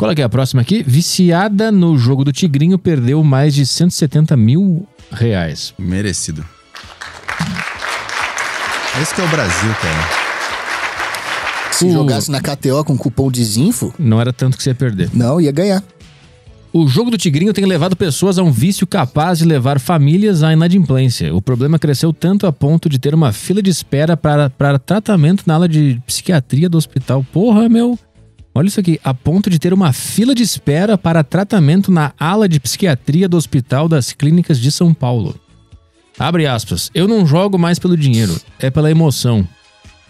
Qual é, é a próxima aqui? Viciada no jogo do Tigrinho perdeu mais de 170 mil reais. Merecido. Esse é que é o Brasil, cara. Se o... jogasse na KTO com cupom desinfo. Não era tanto que você ia perder. Não, ia ganhar. O jogo do Tigrinho tem levado pessoas a um vício capaz de levar famílias à inadimplência. O problema cresceu tanto a ponto de ter uma fila de espera para tratamento na ala de psiquiatria do hospital. Porra, meu. Olha isso aqui, a ponto de ter uma fila de espera para tratamento na ala de psiquiatria do Hospital das Clínicas de São Paulo. Abre aspas. Eu não jogo mais pelo dinheiro, é pela emoção.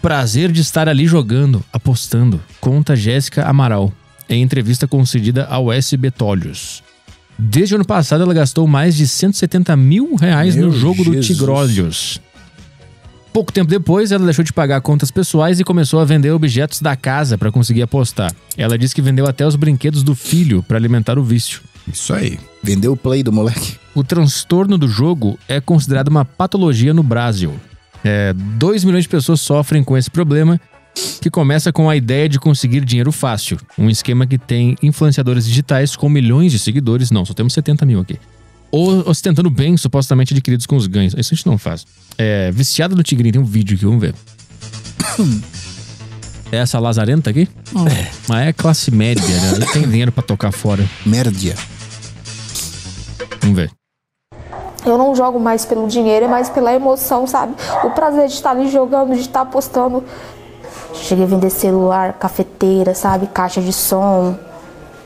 Prazer de estar ali jogando, apostando, conta Jéssica Amaral, em entrevista concedida ao SB Tolhos. Desde o ano passado, ela gastou mais de 170 mil reais Meu no jogo Jesus. do Tigrolhos. Pouco tempo depois, ela deixou de pagar contas pessoais e começou a vender objetos da casa para conseguir apostar. Ela disse que vendeu até os brinquedos do filho para alimentar o vício. Isso aí. Vendeu o play do moleque. O transtorno do jogo é considerado uma patologia no Brasil. 2 é, milhões de pessoas sofrem com esse problema, que começa com a ideia de conseguir dinheiro fácil. Um esquema que tem influenciadores digitais com milhões de seguidores. Não, só temos 70 mil aqui ou ostentando bens supostamente adquiridos com os ganhos. Isso a gente não faz. É, Viciada no Tigrinho, tem um vídeo aqui, vamos ver. É essa lazarenta aqui? Oh. É. Mas é classe média, né? Não tem dinheiro pra tocar fora. Média. Vamos ver. Eu não jogo mais pelo dinheiro, é mais pela emoção, sabe? O prazer de estar ali jogando, de estar apostando. Cheguei a vender celular, cafeteira, sabe? Caixa de som,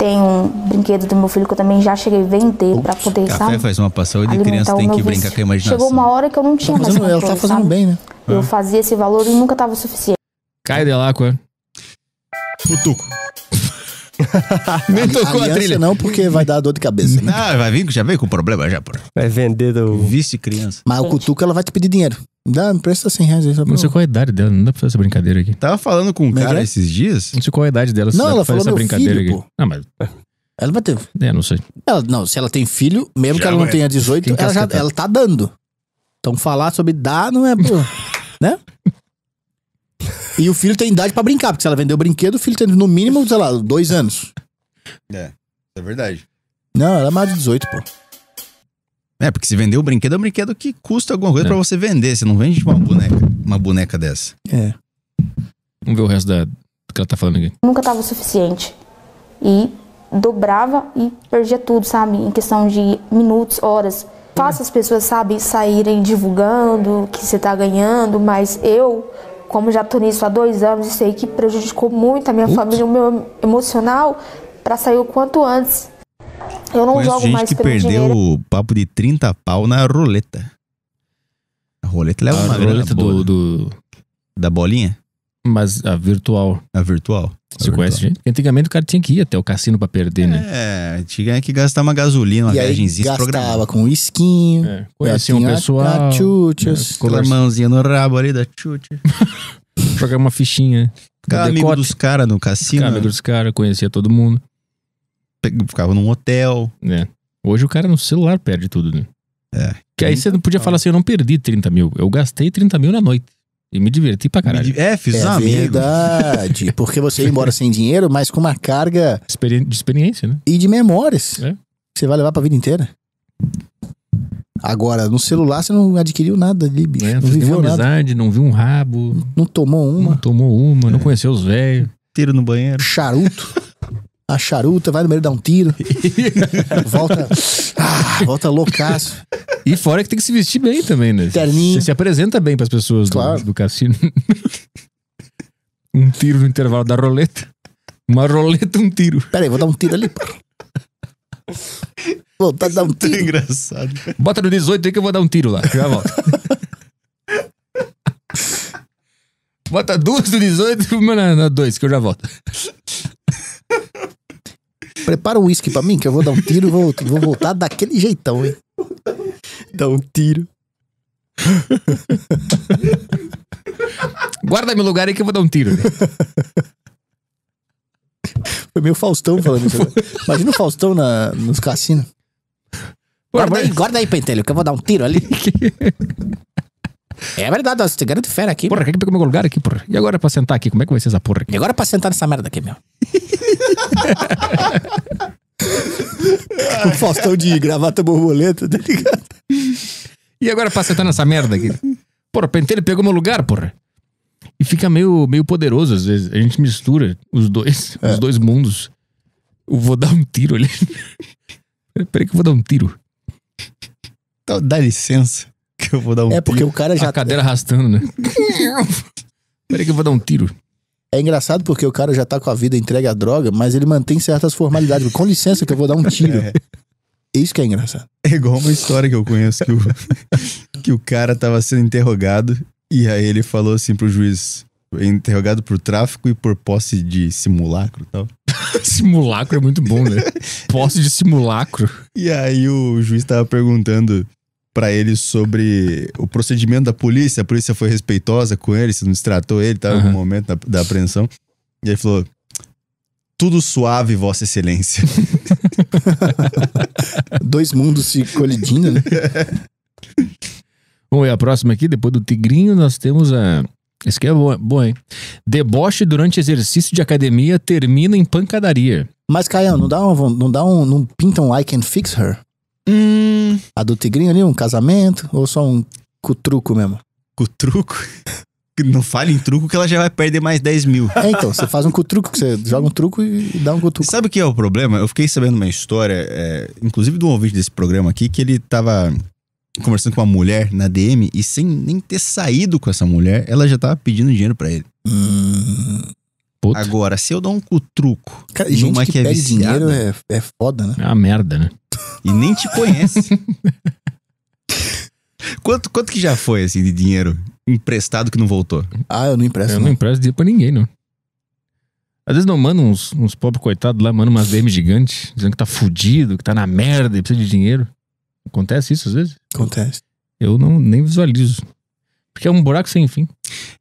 tem um brinquedo do meu filho que eu também já cheguei a vender para poder, café sabe? faz uma passagem de criança tem que vício. brincar com a imaginação. Chegou uma hora que eu não tinha tá mais controle, Ela tá fazendo sabe? bem, né? Eu ah. fazia esse valor e nunca tava suficiente. Cai de lá, Futuco. Nem tocou a, a trilha. não, porque vai dar dor de cabeça. não né? Ah, vai vir, já veio com problema já, Vai vender do... Vice criança. Mas o Cutuca, ela vai te pedir dinheiro. Dá, me presta 100 reais aí. Não sei qual é a idade dela, não dá pra fazer essa brincadeira aqui. Tava falando com um mas é cara é? esses dias. Não sei qual é a idade dela, não, ela falou essa brincadeira filho, aqui. Pô. Não, mas... Ela vai ter. É, não sei. Ela, não, se ela tem filho, mesmo já que ela não é. tenha 18, ela, já, ela tá dando. Então falar sobre dar não é, pô, né? E o filho tem idade pra brincar, porque se ela vendeu o brinquedo, o filho tem no mínimo, sei lá, dois anos. É, é verdade. Não, ela é mais de 18, pô. É, porque se vender o brinquedo, é um brinquedo que custa alguma coisa é. pra você vender. Você não vende uma boneca, uma boneca dessa. É. Vamos ver o resto da, do que ela tá falando aqui. Nunca tava o suficiente. E dobrava e perdia tudo, sabe? Em questão de minutos, horas. Faça as pessoas, sabe, saírem divulgando o que você tá ganhando, mas eu como já tornei nisso há dois anos, isso aí que prejudicou muito a minha Ups. família, o meu emocional, para sair o quanto antes. Eu não Conheço jogo gente mais que pelo perdeu dinheiro. o papo de 30 pau na roleta. A roleta leva é a uma roleta do, né? do, da bolinha? Mas a virtual. A virtual. Você virtual. conhece gente? Antigamente o cara tinha que ir até o cassino pra perder, né? É, tinha que gastar uma gasolina, uma e viagemzinha gastava programada. com isquinho. É, conhecia um pessoal. Chuchas. Né, com a mãozinha no rabo ali da chucha. Jogar uma fichinha. Ficava amigo dos caras no cassino. Ficava amigo dos caras, conhecia todo mundo. Ficava num hotel. né Hoje o cara no celular perde tudo, né? É. Que aí você não podia então. falar assim, eu não perdi 30 mil. Eu gastei 30 mil na noite. E me diverti pra caralho. é, fiz é amigos. verdade. Porque você ia embora sem dinheiro, mas com uma carga... Experi de experiência, né? E de memórias. É. Você vai levar pra vida inteira. Agora, no celular você não adquiriu nada ali, bicho. É, não viveu nada. amizade, não viu um rabo. Não tomou uma. Não tomou uma, é. não conheceu os velhos. Tiro no banheiro. Charuto. a charuta, vai no meio dar um tiro, volta, ah, volta loucaço. E fora que tem que se vestir bem também, né? Terninho. Você se apresenta bem para as pessoas claro. do, do cassino. um tiro no intervalo da roleta. Uma roleta, um tiro. Peraí, vou dar um tiro ali. Vou Vontade de dar um é tiro. engraçado. Bota no 18 aí que eu vou dar um tiro lá. Já volto. Bota duas do 18 e uma na 2 que eu já volto. Prepara um uísque pra mim, que eu vou dar um tiro e vou, vou voltar daquele jeitão, hein? Dá um tiro. Guarda meu lugar aí que eu vou dar um tiro. Né? Foi meio Faustão falando isso. Né? Imagina o Faustão na, nos cassinos. Guarda aí, guarda aí, Pentelho, que eu vou dar um tiro ali. É verdade, ó, cigano de fera aqui. Porra, quem pegou meu lugar aqui, porra? E agora pra sentar aqui, como é que vai ser essa porra aqui? E agora pra sentar nessa merda aqui, meu. o Faustão de gravata borboleta, tá ligado? E agora pra sentar nessa merda aqui? Porra, Penteiro pegou meu lugar, porra. E fica meio, meio poderoso às vezes. A gente mistura os dois, é. os dois mundos. Eu vou dar um tiro ali. Peraí que eu vou dar um tiro. Então, dá licença que eu vou dar um É porque tiro. o cara já. A cadeira arrastando, né? Peraí que eu vou dar um tiro. É engraçado porque o cara já tá com a vida entregue à droga, mas ele mantém certas formalidades. Com licença que eu vou dar um é. tiro. É. Isso que é engraçado. É igual uma história que eu conheço que o, que o cara tava sendo interrogado e aí ele falou assim pro juiz, interrogado por tráfico e por posse de simulacro e tal. simulacro é muito bom, né? Posse de simulacro. E aí o juiz tava perguntando para ele sobre o procedimento da polícia. A polícia foi respeitosa com ele, se não tratou ele, tá? Uhum. momento da, da apreensão. E ele falou: tudo suave, Vossa Excelência. Dois mundos se colidindo, né? Vamos ver a próxima aqui. Depois do Tigrinho, nós temos a. Esse aqui é bom, bom, hein? Deboche durante exercício de academia termina em pancadaria. Mas, Caião, não dá um. Não, dá um, não pinta um I can fix her? Hum. A do tigrinho ali, um casamento? Ou só um cutruco mesmo? Cutruco? Não fale em truco que ela já vai perder mais 10 mil. É, então, você faz um cutruco, você joga um truco e dá um cutruco. Sabe o que é o problema? Eu fiquei sabendo uma história, é, inclusive de um ouvinte desse programa aqui, que ele tava conversando com uma mulher na DM e sem nem ter saído com essa mulher, ela já tava pedindo dinheiro para ele. Hum, Agora, se eu dar um cutruco Cara, numa gente que, que é pede viciada, dinheiro é, é foda, né? É uma merda, né? e nem te conhece. quanto, quanto que já foi, assim, de dinheiro emprestado que não voltou? Ah, eu não empresto. Eu não, não empresto dinheiro pra ninguém, não. Às vezes não manda uns, uns pobres coitados lá, manda umas DM gigantes, dizendo que tá fudido, que tá na merda e precisa de dinheiro. Acontece isso às vezes? Acontece. Eu não nem visualizo. Porque é um buraco sem fim.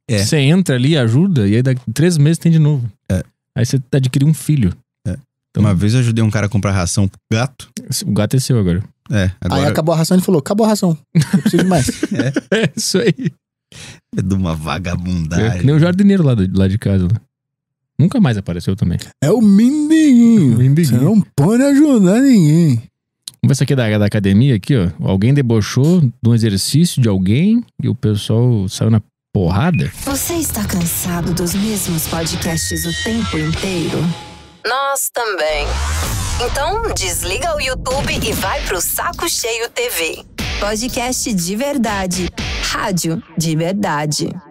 É. Você entra ali, ajuda, e aí daqui três meses tem de novo. É. Aí você adquire um filho. Então, Uma vez eu ajudei um cara a comprar ração pro gato. O gato é seu agora. É, agora. Aí acabou a ração, ele falou: acabou a ração. Não preciso de mais. é. é. isso aí. É de uma vagabundagem. É, nem o jardineiro lá, do, lá de casa. Lá. Né? Nunca mais apareceu também. É o mendiguinho. Você não pode ajudar ninguém. Vamos ver isso aqui é da, é da academia aqui, ó. Alguém debochou de um exercício de alguém e o pessoal saiu na porrada. Você está cansado dos mesmos podcasts o tempo inteiro? Nós também. Então, desliga o YouTube e vai pro Saco Cheio TV. Podcast de verdade. Rádio de verdade.